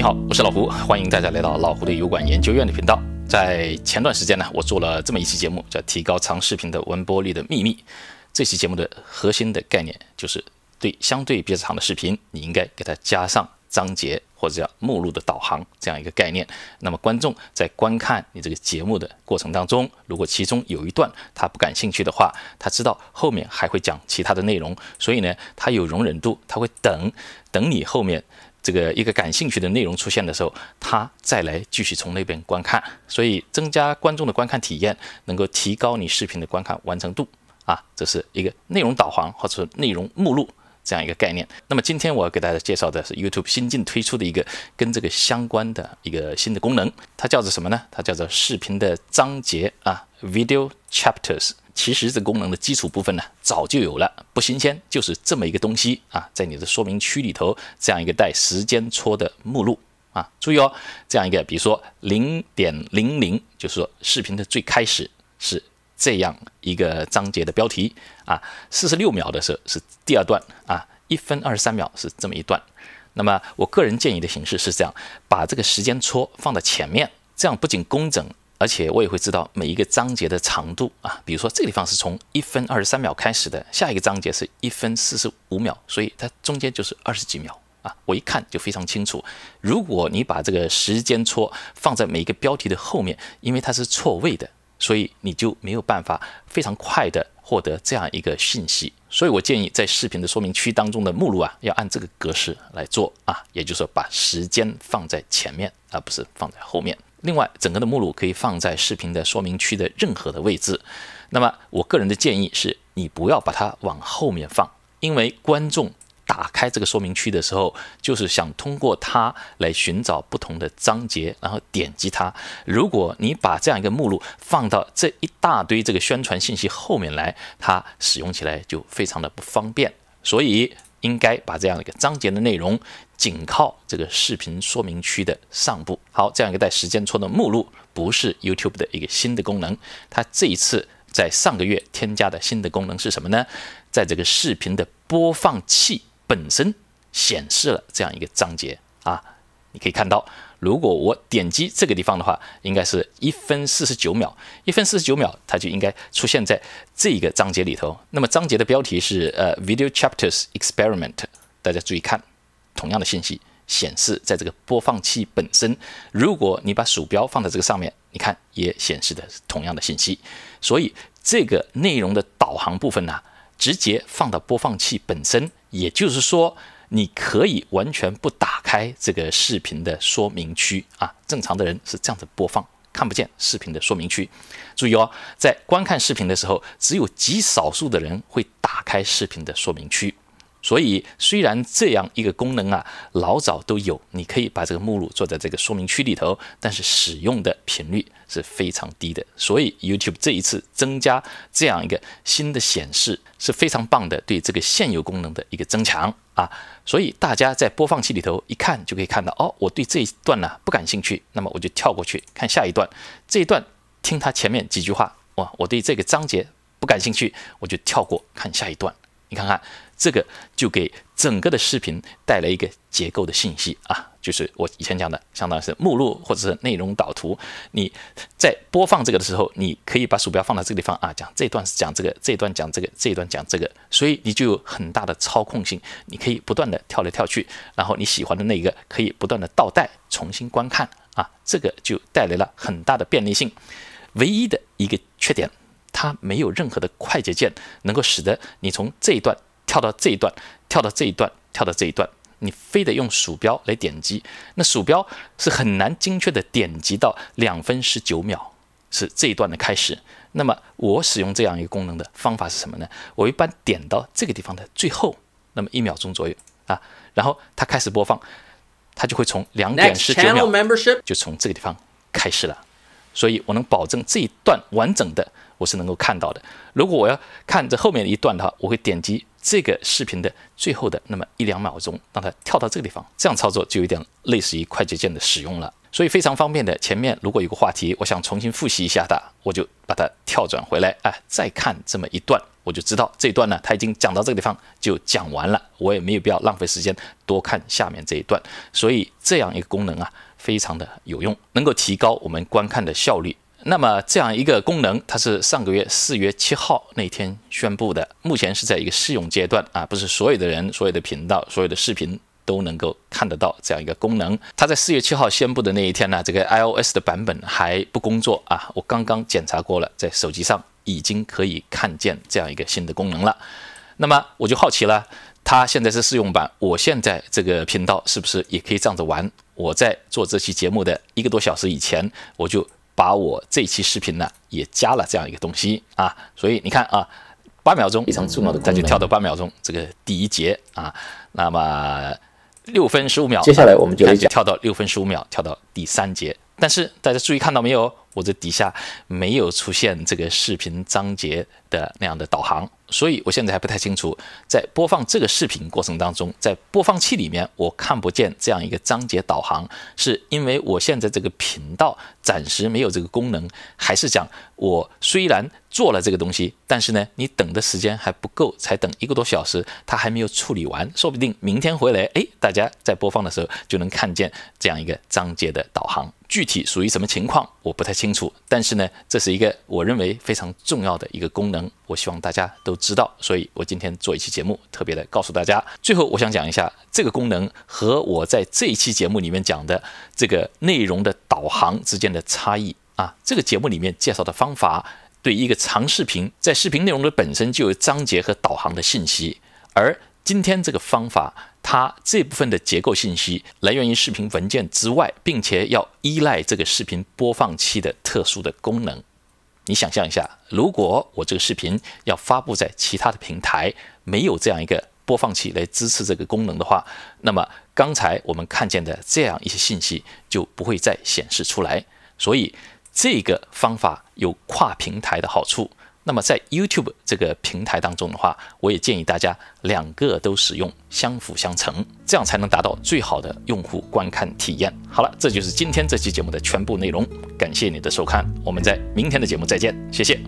你好，我是老胡，欢迎大家来到老胡的油管研究院的频道。在前段时间呢，我做了这么一期节目，叫《提高长视频的完播率的秘密》。这期节目的核心的概念就是，对相对比较长的视频，你应该给它加上章节或者叫目录的导航这样一个概念。那么，观众在观看你这个节目的过程当中，如果其中有一段他不感兴趣的话，他知道后面还会讲其他的内容，所以呢，他有容忍度，他会等等你后面。这个一个感兴趣的内容出现的时候，他再来继续从那边观看，所以增加观众的观看体验，能够提高你视频的观看完成度啊，这是一个内容导航或者内容目录这样一个概念。那么今天我要给大家介绍的是 YouTube 新近推出的一个跟这个相关的一个新的功能，它叫做什么呢？它叫做视频的章节啊，Video Chapters。其实这功能的基础部分呢，早就有了，不新鲜，就是这么一个东西啊，在你的说明区里头，这样一个带时间戳的目录啊，注意哦，这样一个，比如说零点零零，就是说视频的最开始是这样一个章节的标题啊，四十六秒的时候是第二段啊，一分二十三秒是这么一段。那么我个人建议的形式是这样，把这个时间戳放在前面，这样不仅工整。而且我也会知道每一个章节的长度啊，比如说这个地方是从一分二十三秒开始的，下一个章节是一分四十五秒，所以它中间就是二十几秒啊，我一看就非常清楚。如果你把这个时间戳放在每一个标题的后面，因为它是错位的，所以你就没有办法非常快的获得这样一个信息。所以我建议在视频的说明区当中的目录啊，要按这个格式来做啊，也就是说把时间放在前面，而不是放在后面。另外，整个的目录可以放在视频的说明区的任何的位置。那么，我个人的建议是，你不要把它往后面放，因为观众打开这个说明区的时候，就是想通过它来寻找不同的章节，然后点击它。如果你把这样一个目录放到这一大堆这个宣传信息后面来，它使用起来就非常的不方便。所以，应该把这样一个章节的内容，紧靠这个视频说明区的上部。好，这样一个带时间戳的目录，不是 YouTube 的一个新的功能。它这一次在上个月添加的新的功能是什么呢？在这个视频的播放器本身显示了这样一个章节啊，你可以看到。如果我点击这个地方的话，应该是一分四十九秒。一分四十九秒，它就应该出现在这个章节里头。那么章节的标题是呃，Video Chapters Experiment。大家注意看，同样的信息显示在这个播放器本身。如果你把鼠标放在这个上面，你看也显示的是同样的信息。所以这个内容的导航部分呢，直接放到播放器本身。也就是说。你可以完全不打开这个视频的说明区啊，正常的人是这样子播放，看不见视频的说明区。注意哦，在观看视频的时候，只有极少数的人会打开视频的说明区。所以，虽然这样一个功能啊，老早都有，你可以把这个目录做在这个说明区里头，但是使用的频率是非常低的。所以，YouTube 这一次增加这样一个新的显示是非常棒的，对这个现有功能的一个增强啊。所以，大家在播放器里头一看就可以看到，哦，我对这一段呢不感兴趣，那么我就跳过去看下一段。这一段听它前面几句话，哇，我对这个章节不感兴趣，我就跳过看下一段。你看看。这个就给整个的视频带来一个结构的信息啊，就是我以前讲的，相当于是目录或者是内容导图。你在播放这个的时候，你可以把鼠标放到这个地方啊，讲这段是讲这个，这段讲这个，这段讲这个，所以你就有很大的操控性，你可以不断的跳来跳去，然后你喜欢的那一个可以不断的倒带重新观看啊，这个就带来了很大的便利性。唯一的一个缺点，它没有任何的快捷键能够使得你从这一段。跳到这一段，跳到这一段，跳到这一段，你非得用鼠标来点击，那鼠标是很难精确的点击到两分十九秒是这一段的开始。那么我使用这样一个功能的方法是什么呢？我一般点到这个地方的最后，那么一秒钟左右啊，然后它开始播放，它就会从两点十九秒就从这个地方开始了。所以我能保证这一段完整的，我是能够看到的。如果我要看这后面的一段的话，我会点击。这个视频的最后的那么一两秒钟，让它跳到这个地方，这样操作就有点类似于快捷键的使用了，所以非常方便的。前面如果有个话题，我想重新复习一下的，我就把它跳转回来，哎，再看这么一段，我就知道这段呢，它已经讲到这个地方就讲完了，我也没有必要浪费时间多看下面这一段。所以这样一个功能啊，非常的有用，能够提高我们观看的效率。那么这样一个功能，它是上个月四月七号那天宣布的，目前是在一个试用阶段啊，不是所有的人、所有的频道、所有的视频都能够看得到这样一个功能。它在四月七号宣布的那一天呢，这个 iOS 的版本还不工作啊，我刚刚检查过了，在手机上已经可以看见这样一个新的功能了。那么我就好奇了，它现在是试用版，我现在这个频道是不是也可以这样子玩？我在做这期节目的一个多小时以前，我就。把我这期视频呢也加了这样一个东西啊，所以你看啊，八秒钟，非常重要的，它就跳到八秒钟这个第一节啊，那么六分十五秒，接下来我们就跳到六分十五秒，跳到第三节。但是大家注意看到没有，我这底下没有出现这个视频章节的那样的导航。所以我现在还不太清楚，在播放这个视频过程当中，在播放器里面我看不见这样一个章节导航，是因为我现在这个频道暂时没有这个功能，还是讲我虽然做了这个东西，但是呢，你等的时间还不够，才等一个多小时，它还没有处理完，说不定明天回来，哎，大家在播放的时候就能看见这样一个章节的导航。具体属于什么情况，我不太清楚。但是呢，这是一个我认为非常重要的一个功能，我希望大家都知道。所以我今天做一期节目，特别的告诉大家。最后，我想讲一下这个功能和我在这一期节目里面讲的这个内容的导航之间的差异啊。这个节目里面介绍的方法，对一个长视频，在视频内容的本身就有章节和导航的信息，而今天这个方法。它这部分的结构信息来源于视频文件之外，并且要依赖这个视频播放器的特殊的功能。你想象一下，如果我这个视频要发布在其他的平台，没有这样一个播放器来支持这个功能的话，那么刚才我们看见的这样一些信息就不会再显示出来。所以，这个方法有跨平台的好处。那么在 YouTube 这个平台当中的话，我也建议大家两个都使用，相辅相成，这样才能达到最好的用户观看体验。好了，这就是今天这期节目的全部内容，感谢你的收看，我们在明天的节目再见，谢谢。